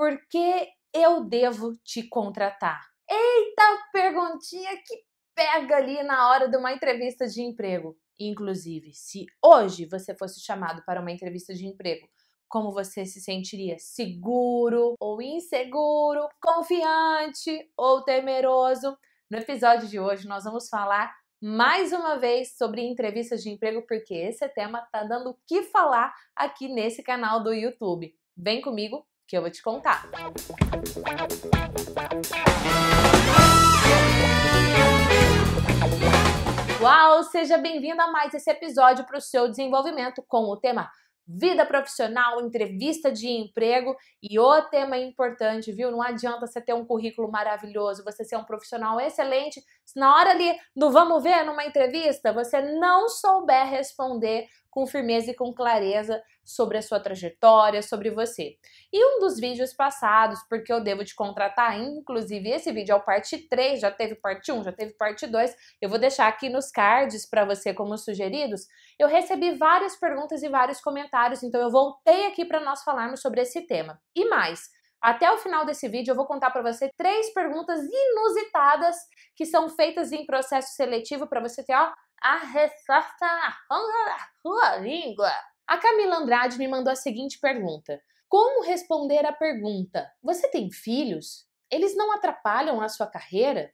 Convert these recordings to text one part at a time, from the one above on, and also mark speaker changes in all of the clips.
Speaker 1: por que eu devo te contratar? Eita perguntinha que pega ali na hora de uma entrevista de emprego. Inclusive, se hoje você fosse chamado para uma entrevista de emprego, como você se sentiria? Seguro ou inseguro? Confiante ou temeroso? No episódio de hoje, nós vamos falar mais uma vez sobre entrevistas de emprego, porque esse tema tá dando o que falar aqui nesse canal do YouTube. Vem comigo que eu vou te contar. Uau, seja bem-vindo a mais esse episódio para o seu desenvolvimento com o tema vida profissional, entrevista de emprego e o tema importante, viu? Não adianta você ter um currículo maravilhoso, você ser um profissional excelente, se na hora ali do vamos ver numa entrevista você não souber responder com firmeza e com clareza sobre a sua trajetória, sobre você. E um dos vídeos passados, porque eu devo te contratar, inclusive esse vídeo é o parte 3, já teve parte 1, já teve parte 2, eu vou deixar aqui nos cards para você como sugeridos. Eu recebi várias perguntas e vários comentários, então eu voltei aqui para nós falarmos sobre esse tema. E mais, até o final desse vídeo eu vou contar para você três perguntas inusitadas que são feitas em processo seletivo para você ter ó, a resposta na sua língua. A Camila Andrade me mandou a seguinte pergunta: Como responder à pergunta: Você tem filhos? Eles não atrapalham a sua carreira?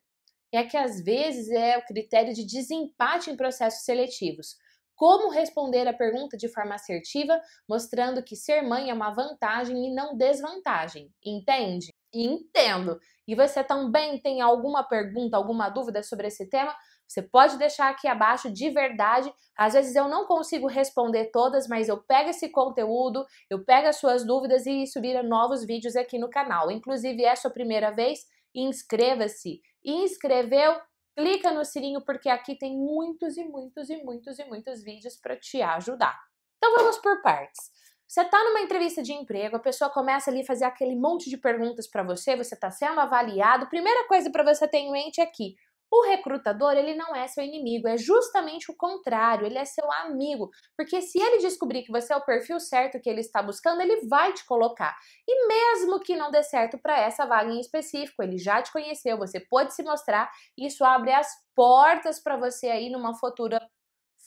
Speaker 1: É que às vezes é o critério de desempate em processos seletivos como responder a pergunta de forma assertiva, mostrando que ser mãe é uma vantagem e não desvantagem. Entende? Entendo. E você também tem alguma pergunta, alguma dúvida sobre esse tema? Você pode deixar aqui abaixo de verdade. Às vezes eu não consigo responder todas, mas eu pego esse conteúdo, eu pego as suas dúvidas e subir novos vídeos aqui no canal. Inclusive, é a sua primeira vez? Inscreva-se. Inscreveu? clica no sininho porque aqui tem muitos e muitos e muitos e muitos vídeos para te ajudar. Então vamos por partes. Você está numa entrevista de emprego, a pessoa começa ali a fazer aquele monte de perguntas para você, você está sendo avaliado. Primeira coisa para você ter em mente é que o recrutador, ele não é seu inimigo, é justamente o contrário, ele é seu amigo, porque se ele descobrir que você é o perfil certo que ele está buscando, ele vai te colocar. E mesmo que não dê certo para essa vaga em específico, ele já te conheceu, você pode se mostrar, isso abre as portas para você aí numa futura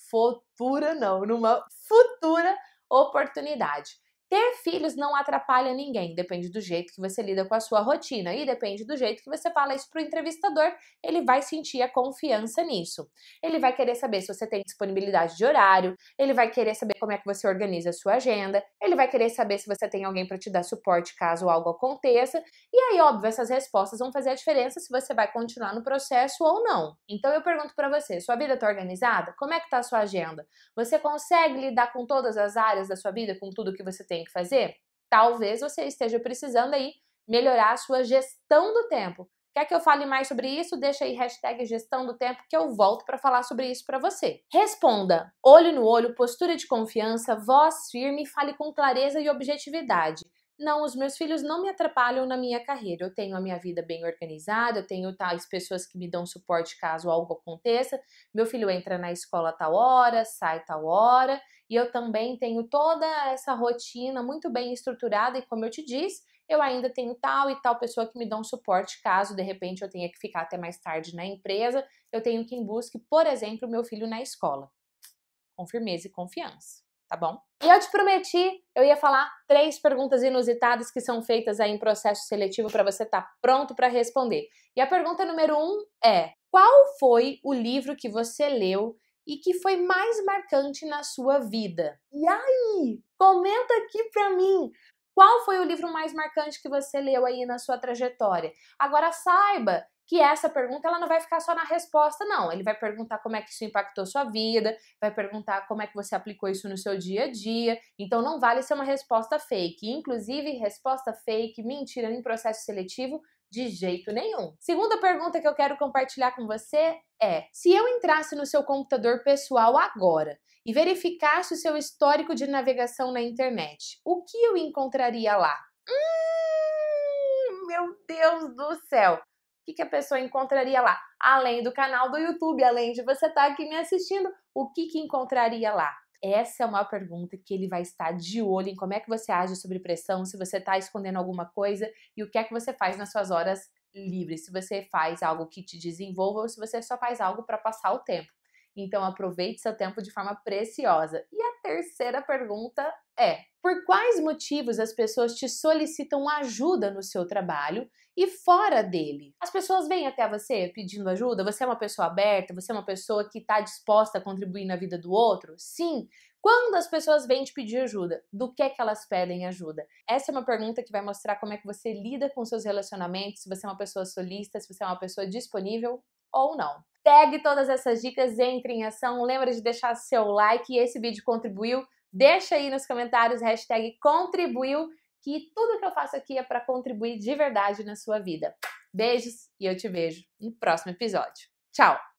Speaker 1: futura não, numa futura oportunidade. Ter filhos não atrapalha ninguém, depende do jeito que você lida com a sua rotina e depende do jeito que você fala isso para o entrevistador, ele vai sentir a confiança nisso. Ele vai querer saber se você tem disponibilidade de horário, ele vai querer saber como é que você organiza a sua agenda, ele vai querer saber se você tem alguém para te dar suporte caso algo aconteça. E aí, óbvio, essas respostas vão fazer a diferença se você vai continuar no processo ou não. Então eu pergunto para você, sua vida está organizada? Como é que está a sua agenda? Você consegue lidar com todas as áreas da sua vida, com tudo que você tem tem que fazer? Talvez você esteja precisando aí melhorar a sua gestão do tempo. Quer que eu fale mais sobre isso? Deixa aí hashtag gestão do tempo que eu volto para falar sobre isso para você. Responda: olho no olho, postura de confiança, voz firme, fale com clareza e objetividade não, os meus filhos não me atrapalham na minha carreira. Eu tenho a minha vida bem organizada, eu tenho tais pessoas que me dão suporte caso algo aconteça. Meu filho entra na escola a tal hora, sai tal hora, e eu também tenho toda essa rotina muito bem estruturada e como eu te disse, eu ainda tenho tal e tal pessoa que me dão suporte caso de repente eu tenha que ficar até mais tarde na empresa, eu tenho quem busque, por exemplo, meu filho na escola. Com firmeza e confiança tá bom? E eu te prometi, eu ia falar três perguntas inusitadas que são feitas aí em processo seletivo para você estar tá pronto para responder. E a pergunta número um é: qual foi o livro que você leu e que foi mais marcante na sua vida? E aí? Comenta aqui para mim. Qual foi o livro mais marcante que você leu aí na sua trajetória? Agora saiba que essa pergunta ela não vai ficar só na resposta, não. Ele vai perguntar como é que isso impactou sua vida, vai perguntar como é que você aplicou isso no seu dia a dia. Então não vale ser uma resposta fake. Inclusive, resposta fake, mentira em processo seletivo, de jeito nenhum. Segunda pergunta que eu quero compartilhar com você é: se eu entrasse no seu computador pessoal agora e verificasse o seu histórico de navegação na internet, o que eu encontraria lá? Hum, meu Deus do céu! o que, a pessoa encontraria lá? Além do canal do YouTube, além de você estar tá aqui me assistindo, o que, que encontraria lá? Essa é uma pergunta que ele vai estar de olho em como é que você age sobre pressão, se você está escondendo alguma coisa e o que é que você faz nas suas horas livres, se você faz algo que te desenvolva ou se você só faz algo para passar o tempo. Então aproveite seu tempo de forma preciosa. E a terceira pergunta é: por quais motivos as pessoas te solicitam ajuda no seu trabalho e fora dele? As pessoas vêm até você pedindo ajuda? Você é uma pessoa aberta? Você é uma pessoa que está disposta a contribuir na vida do outro? Sim. Quando as pessoas vêm te pedir ajuda, do que é que elas pedem ajuda? Essa é uma pergunta que vai mostrar como é que você lida com seus relacionamentos, se você é uma pessoa solista, se você é uma pessoa disponível ou não. Pegue todas essas dicas, entre em ação, lembra de deixar seu like, esse vídeo contribuiu, deixa aí nos comentários, hashtag contribuiu, que tudo que eu faço aqui é para contribuir de verdade na sua vida. Beijos e eu te vejo no próximo episódio. Tchau!